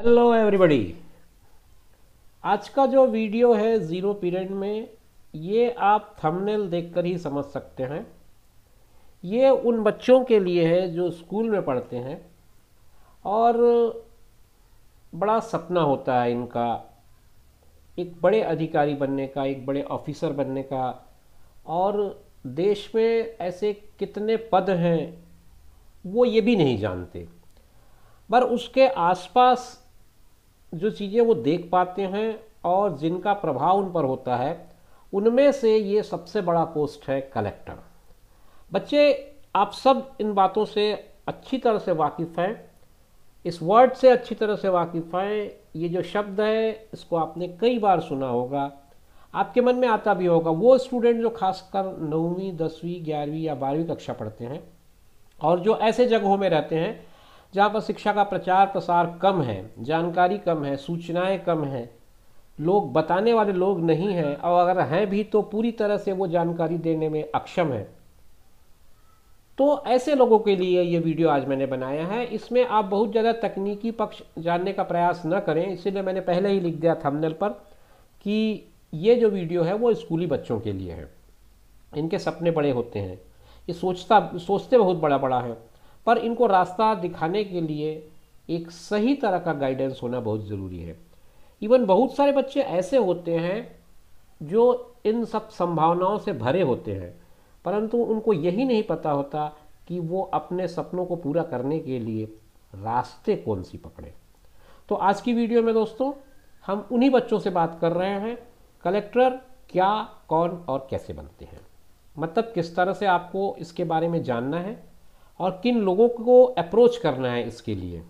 hello everybody आज का जो वीडियो है ज़ीरो पीरियड में ये आप थंबनेल देखकर ही समझ सकते हैं ये उन बच्चों के लिए है जो स्कूल में पढ़ते हैं और बड़ा सपना होता है इनका एक बड़े अधिकारी बनने का एक बड़े ऑफिसर बनने का और देश में ऐसे कितने पद हैं वो ये भी नहीं जानते पर उसके आसपास जो चीज़ें वो देख पाते हैं और जिनका प्रभाव उन पर होता है उनमें से ये सबसे बड़ा पोस्ट है कलेक्टर बच्चे आप सब इन बातों से अच्छी तरह से वाकिफ़ हैं इस वर्ड से अच्छी तरह से वाकिफ़ हैं ये जो शब्द है इसको आपने कई बार सुना होगा आपके मन में आता भी होगा वो स्टूडेंट जो खासकर नौवीं दसवीं ग्यारहवीं या बारहवीं कक्षा पढ़ते हैं और जो ऐसे जगहों में रहते हैं जहाँ पर शिक्षा का प्रचार प्रसार कम है जानकारी कम है सूचनाएं कम हैं लोग बताने वाले लोग नहीं हैं और अगर हैं भी तो पूरी तरह से वो जानकारी देने में अक्षम है तो ऐसे लोगों के लिए ये वीडियो आज मैंने बनाया है इसमें आप बहुत ज़्यादा तकनीकी पक्ष जानने का प्रयास न करें इसीलिए मैंने पहले ही लिख दिया थंबनेल पर कि ये जो वीडियो है वो स्कूली बच्चों के लिए है इनके सपने बड़े होते हैं ये सोचता सोचते बहुत बड़ा बड़ा है पर इनको रास्ता दिखाने के लिए एक सही तरह का गाइडेंस होना बहुत ज़रूरी है इवन बहुत सारे बच्चे ऐसे होते हैं जो इन सब संभावनाओं से भरे होते हैं परंतु उनको यही नहीं पता होता कि वो अपने सपनों को पूरा करने के लिए रास्ते कौन सी पकड़ें तो आज की वीडियो में दोस्तों हम उन्हीं बच्चों से बात कर रहे हैं कलेक्टर क्या कौन और कैसे बनते हैं मतलब किस तरह से आपको इसके बारे में जानना है और किन लोगों को अप्रोच करना है इसके लिए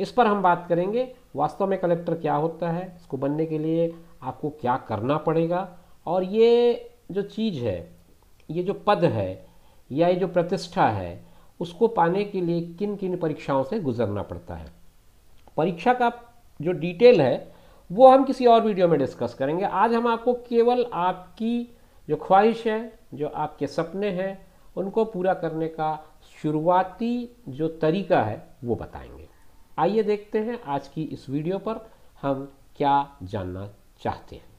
इस पर हम बात करेंगे वास्तव में कलेक्टर क्या होता है इसको बनने के लिए आपको क्या करना पड़ेगा और ये जो चीज़ है ये जो पद है या ये जो प्रतिष्ठा है उसको पाने के लिए किन किन परीक्षाओं से गुजरना पड़ता है परीक्षा का जो डिटेल है वो हम किसी और वीडियो में डिस्कस करेंगे आज हम आपको केवल आपकी जो ख्वाहिश है जो आपके सपने हैं उनको पूरा करने का शुरुआती जो तरीका है वो बताएंगे आइए देखते हैं आज की इस वीडियो पर हम क्या जानना चाहते हैं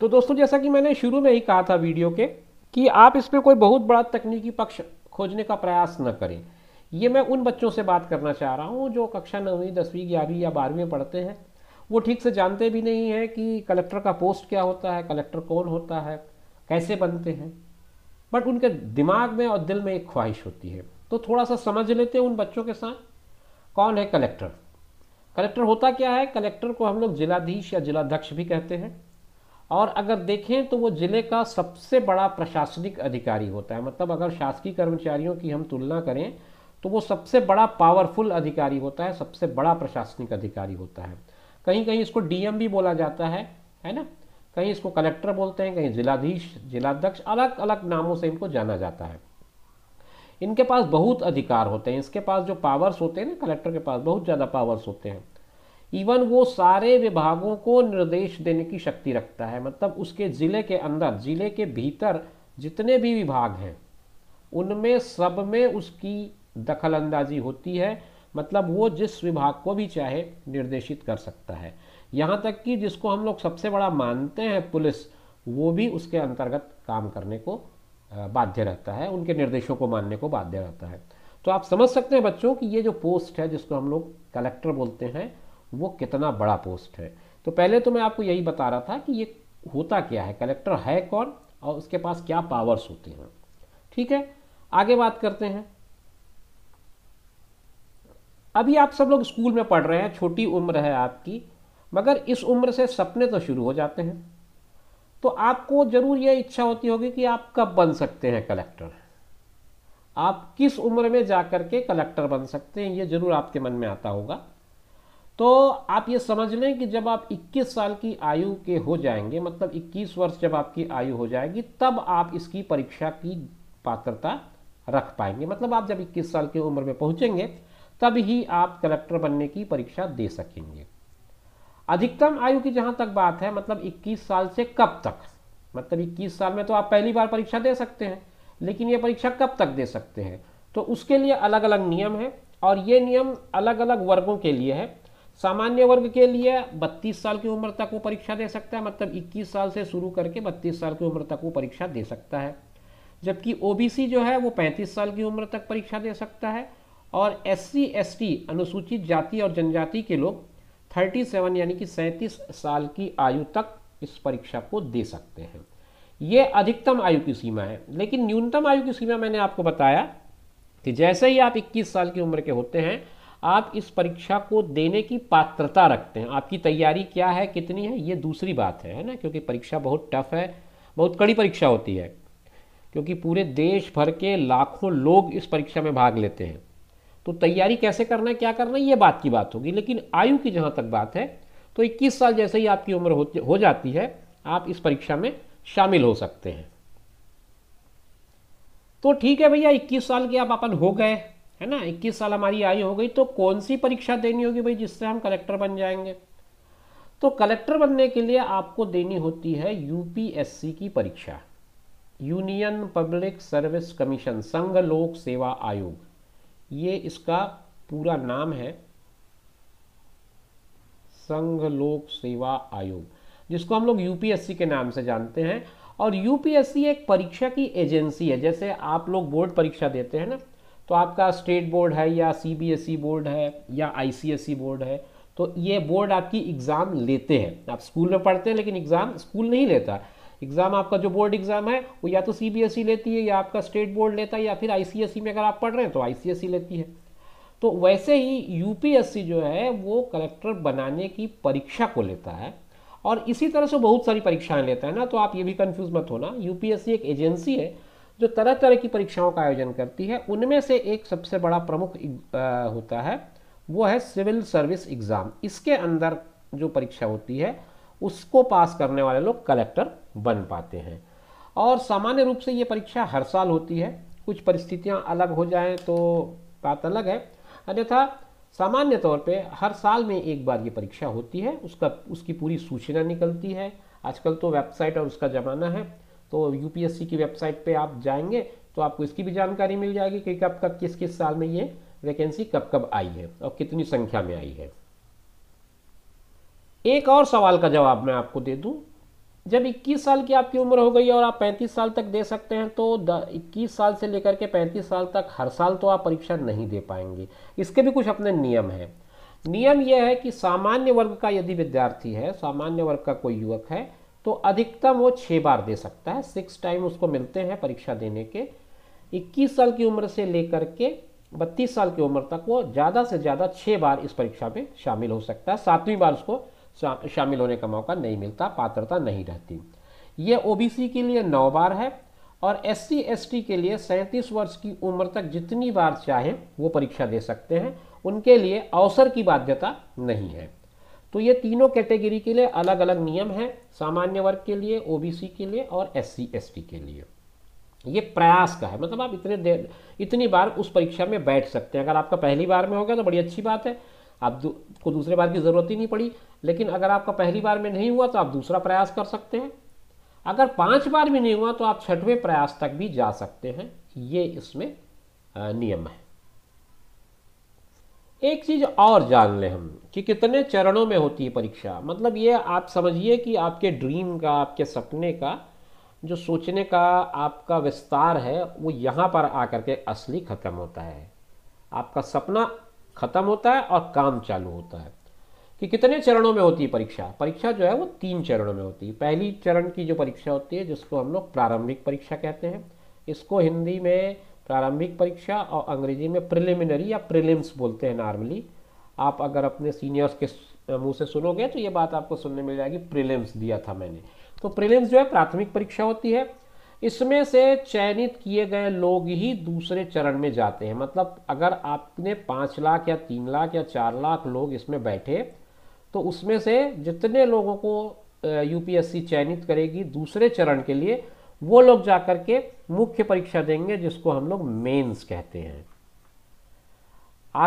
तो दोस्तों जैसा कि मैंने शुरू में ही कहा था वीडियो के कि आप इस पर कोई बहुत बड़ा तकनीकी पक्ष खोजने का प्रयास न करें ये मैं उन बच्चों से बात करना चाह रहा हूँ जो कक्षा नौवीं दसवीं ग्यारहवीं या बारहवीं पढ़ते हैं वो ठीक से जानते भी नहीं हैं कि कलेक्टर का पोस्ट क्या होता है कलेक्टर कौन होता है कैसे बनते हैं बट उनके दिमाग में और दिल में एक ख्वाहिश होती है तो थोड़ा सा समझ लेते हैं उन बच्चों के साथ कौन है कलेक्टर कलेक्टर होता क्या है कलेक्टर को हम लोग जिलाधीश या जिलाध्यक्ष भी कहते हैं और अगर देखें तो वो ज़िले का सबसे बड़ा प्रशासनिक अधिकारी होता है मतलब अगर शासकीय कर्मचारियों की हम तुलना करें तो वो सबसे बड़ा पावरफुल अधिकारी होता है सबसे बड़ा प्रशासनिक अधिकारी होता है कहीं कहीं इसको डीएम भी बोला जाता है है ना कहीं इसको कलेक्टर बोलते हैं कहीं जिलाधीश जिलाध्यक्ष अलग अलग नामों से इनको जाना जाता है इनके पास बहुत अधिकार होते हैं इसके पास जो पावर्स होते हैं ना कलेक्टर के पास बहुत ज़्यादा पावर्स होते हैं इवन वो सारे विभागों को निर्देश देने की शक्ति रखता है मतलब उसके ज़िले के अंदर ज़िले के भीतर जितने भी विभाग हैं उनमें सब में उसकी दखल अंदाजी होती है मतलब वो जिस विभाग को भी चाहे निर्देशित कर सकता है यहाँ तक कि जिसको हम लोग सबसे बड़ा मानते हैं पुलिस वो भी उसके अंतर्गत काम करने को बाध्य रहता है उनके निर्देशों को मानने को बाध्य रहता है तो आप समझ सकते हैं बच्चों कि ये जो पोस्ट है जिसको हम लोग कलेक्टर बोलते हैं वो कितना बड़ा पोस्ट है तो पहले तो मैं आपको यही बता रहा था कि ये होता क्या है कलेक्टर है कौन और उसके पास क्या पावर्स होते हैं ठीक है आगे बात करते हैं अभी आप सब लोग स्कूल में पढ़ रहे हैं छोटी उम्र है आपकी मगर इस उम्र से सपने तो शुरू हो जाते हैं तो आपको ज़रूर यह इच्छा होती होगी कि आप कब बन सकते हैं कलेक्टर आप किस उम्र में जा कर के कलेक्टर बन सकते हैं ये ज़रूर आपके मन में आता होगा तो आप ये समझ लें कि जब आप 21 साल की आयु के हो जाएंगे मतलब 21 वर्ष जब आपकी आयु हो जाएगी तब आप इसकी परीक्षा की पात्रता रख पाएंगे मतलब आप जब 21 साल की उम्र में पहुंचेंगे तब ही आप कलेक्टर बनने की परीक्षा दे सकेंगे अधिकतम आयु की जहां तक बात है मतलब 21 साल से कब तक मतलब 21 साल में तो आप पहली बार परीक्षा दे सकते हैं लेकिन ये परीक्षा कब तक दे सकते हैं तो उसके लिए अलग अलग नियम है और ये नियम अलग अलग वर्गों के लिए है सामान्य वर्ग के लिए 32 साल की उम्र तक वो परीक्षा दे सकता है मतलब 21 साल से शुरू करके 32 साल की उम्र तक वो परीक्षा दे सकता है जबकि ओबीसी जो है वो 35 साल की उम्र तक परीक्षा दे सकता है और एस सी अनुसूचित जाति और जनजाति के लोग 37 यानी कि 37 साल की आयु तक इस परीक्षा को दे सकते हैं ये अधिकतम आयु की सीमा है लेकिन न्यूनतम आयु की सीमा मैंने आपको बताया कि जैसे ही आप 21 साल की उम्र के होते हैं आप इस परीक्षा को देने की पात्रता रखते हैं आपकी तैयारी क्या है कितनी है ये दूसरी बात है है ना क्योंकि परीक्षा बहुत टफ है बहुत कड़ी परीक्षा होती है क्योंकि पूरे देश भर के लाखों लोग इस परीक्षा में भाग लेते हैं तो तैयारी कैसे करना है क्या करना है ये बात की बात होगी लेकिन आयु की जहाँ तक बात है तो 21 साल जैसे ही आपकी उम्र हो, हो जाती है आप इस परीक्षा में शामिल हो सकते हैं तो ठीक है भैया 21 साल के आप अपन हो गए है ना 21 साल हमारी आयु हो गई तो कौन सी परीक्षा देनी होगी भाई जिससे हम कलेक्टर बन जाएंगे तो कलेक्टर बनने के लिए आपको देनी होती है यूपीएससी की परीक्षा यूनियन पब्लिक सर्विस कमीशन संघ लोक सेवा आयोग ये इसका पूरा नाम है संघ लोक सेवा आयोग जिसको हम लोग यूपीएससी के नाम से जानते हैं और यूपीएससी एक परीक्षा की एजेंसी है जैसे आप लोग बोर्ड परीक्षा देते हैं ना तो आपका स्टेट बोर्ड है या सीबीएसई e बोर्ड है या आईसीएसई e बोर्ड है तो ये बोर्ड आपकी एग्ज़ाम लेते हैं आप स्कूल में पढ़ते हैं लेकिन एग्ज़ाम स्कूल नहीं लेता एग्जाम आपका जो बोर्ड एग्जाम है वो या तो सीबीएसई e लेती है या आपका स्टेट बोर्ड लेता है या फिर आईसीएसई e में अगर आप पढ़ रहे हैं तो आईसीएसई e लेती है तो वैसे ही यूपीएससी जो है वो कलेक्टर बनाने की परीक्षा को लेता है और इसी तरह से बहुत सारी परीक्षाएं लेता है ना तो आप ये भी कन्फ्यूज मत होना यूपीएससी एक एजेंसी है जो तरह तरह की परीक्षाओं का आयोजन करती है उनमें से एक सबसे बड़ा प्रमुख होता है वो है सिविल सर्विस एग्ज़ाम इसके अंदर जो परीक्षा होती है उसको पास करने वाले लोग कलेक्टर बन पाते हैं और सामान्य रूप से ये परीक्षा हर साल होती है कुछ परिस्थितियाँ अलग हो जाएँ तो बात अलग है अन्यथा सामान्य तौर पे हर साल में एक बार ये परीक्षा होती है उसका उसकी पूरी सूचना निकलती है आजकल तो वेबसाइट और उसका ज़माना है तो यूपीएससी की वेबसाइट पे आप जाएंगे तो आपको इसकी भी जानकारी मिल जाएगी कि कब कब किस किस साल में ये वैकेंसी कब कब आई है और कितनी संख्या में आई है एक और सवाल का जवाब मैं आपको दे दूं जब 21 साल की आपकी उम्र हो गई और आप 35 साल तक दे सकते हैं तो 21 साल से लेकर के 35 साल तक हर साल तो आप परीक्षा नहीं दे पाएंगे इसके भी कुछ अपने नियम हैं नियम यह है कि सामान्य वर्ग का यदि विद्यार्थी है सामान्य वर्ग का कोई युवक है तो अधिकतम वो छः बार दे सकता है सिक्स टाइम उसको मिलते हैं परीक्षा देने के इक्कीस साल की उम्र से लेकर के बत्तीस साल की उम्र तक वो ज़्यादा से ज़्यादा छः बार इस परीक्षा में शामिल हो सकता है सातवीं बार उसको शामिल होने का मौका नहीं मिलता पात्रता नहीं रहती ये ओबीसी के लिए नौ बार है और एस सी के लिए सैंतीस वर्ष की उम्र तक जितनी बार चाहें वो परीक्षा दे सकते हैं उनके लिए अवसर की बाध्यता नहीं है तो ये तीनों कैटेगरी के लिए अलग अलग नियम हैं सामान्य वर्ग के लिए ओबीसी के लिए और एस सी के लिए ये प्रयास का है मतलब आप इतने देर इतनी बार उस परीक्षा में बैठ सकते हैं अगर आपका पहली बार में हो गया तो बड़ी अच्छी बात है आप को दूसरे बार की ज़रूरत ही नहीं पड़ी लेकिन अगर आपका पहली बार में नहीं हुआ तो आप दूसरा प्रयास कर सकते हैं अगर पांच बार भी नहीं हुआ तो आप छठवें प्रयास तक भी जा सकते हैं ये इसमें नियम है एक चीज़ और जान लें हम कि कितने चरणों में होती है परीक्षा मतलब ये आप समझिए कि आपके ड्रीम का आपके सपने का जो सोचने का आपका विस्तार है वो यहाँ पर आकर के असली ख़त्म होता है आपका सपना खत्म होता है और काम चालू होता है कि कितने चरणों में होती है परीक्षा परीक्षा जो है वो तीन चरणों में होती है पहली चरण की जो परीक्षा होती है जिसको हम लोग प्रारंभिक परीक्षा कहते हैं इसको हिंदी में प्रारंभिक परीक्षा और अंग्रेजी में प्रिलिमिनरी या प्रिलिम्स बोलते हैं नॉर्मली आप अगर अपने सीनियर्स के मुंह से सुनोगे तो ये बात आपको सुनने मिल जाएगी प्रिलिम्स दिया था मैंने तो प्रिलिम्स जो है प्राथमिक परीक्षा होती है इसमें से चयनित किए गए लोग ही दूसरे चरण में जाते हैं मतलब अगर आपने पाँच लाख या तीन लाख या चार लाख लोग इसमें बैठे तो उसमें से जितने लोगों को यूपीएससी चयनित करेगी दूसरे चरण के लिए वो लोग जा कर के मुख्य परीक्षा देंगे जिसको हम लोग मेन्स कहते हैं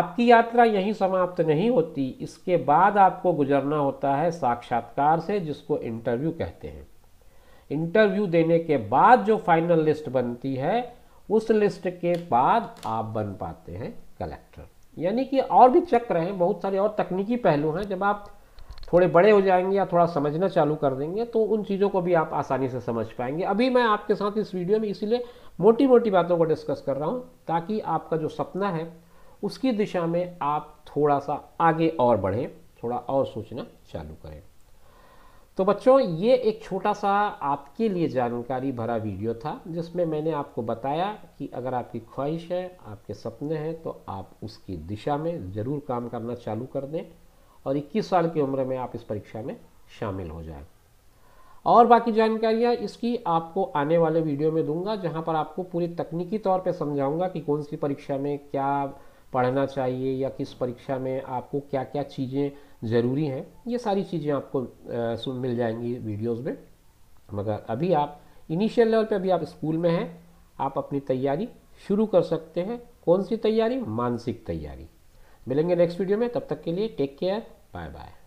आपकी यात्रा यहीं समाप्त नहीं होती इसके बाद आपको गुजरना होता है साक्षात्कार से जिसको इंटरव्यू कहते हैं इंटरव्यू देने के बाद जो फाइनल लिस्ट बनती है उस लिस्ट के बाद आप बन पाते हैं कलेक्टर यानी कि और भी चक्र हैं बहुत सारे और तकनीकी पहलू हैं जब आप थोड़े बड़े हो जाएंगे या थोड़ा समझना चालू कर देंगे तो उन चीज़ों को भी आप आसानी से समझ पाएंगे अभी मैं आपके साथ इस वीडियो में इसीलिए मोटी मोटी बातों को डिस्कस कर रहा हूँ ताकि आपका जो सपना है उसकी दिशा में आप थोड़ा सा आगे और बढ़ें थोड़ा और सोचना चालू करें तो बच्चों ये एक छोटा सा आपके लिए जानकारी भरा वीडियो था जिसमें मैंने आपको बताया कि अगर आपकी ख्वाहिश है आपके सपने हैं तो आप उसकी दिशा में ज़रूर काम करना चालू कर दें और 21 साल की उम्र में आप इस परीक्षा में शामिल हो जाएं और बाकी जानकारियाँ इसकी आपको आने वाले वीडियो में दूंगा जहाँ पर आपको पूरी तकनीकी तौर पर समझाऊँगा कि कौन सी परीक्षा में क्या पढ़ना चाहिए या किस परीक्षा में आपको क्या क्या चीज़ें ज़रूरी हैं ये सारी चीज़ें आपको मिल जाएंगी वीडियोस में मगर अभी आप इनिशियल लेवल पे अभी आप स्कूल में हैं आप अपनी तैयारी शुरू कर सकते हैं कौन सी तैयारी मानसिक तैयारी मिलेंगे नेक्स्ट वीडियो में तब तक के लिए टेक केयर बाय बाय